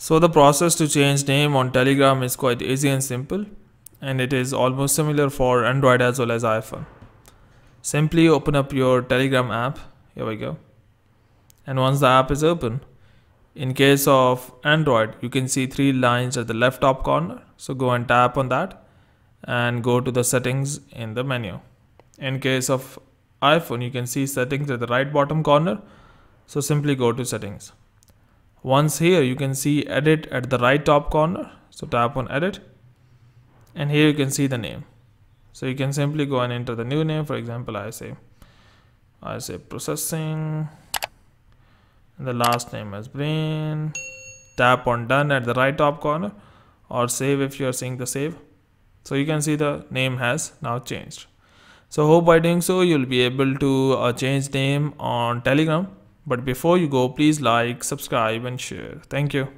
So the process to change name on Telegram is quite easy and simple and it is almost similar for Android as well as iPhone. Simply open up your Telegram app. Here we go. And once the app is open, in case of Android, you can see three lines at the left top corner. So go and tap on that and go to the settings in the menu. In case of iPhone, you can see settings at the right bottom corner. So simply go to settings. Once here you can see edit at the right top corner. So tap on edit and here you can see the name. So you can simply go and enter the new name. For example, I say, I say processing and the last name is brain. Tap on done at the right top corner or save if you are seeing the save. So you can see the name has now changed. So hope by doing so, you'll be able to uh, change name on Telegram but before you go, please like, subscribe and share. Thank you.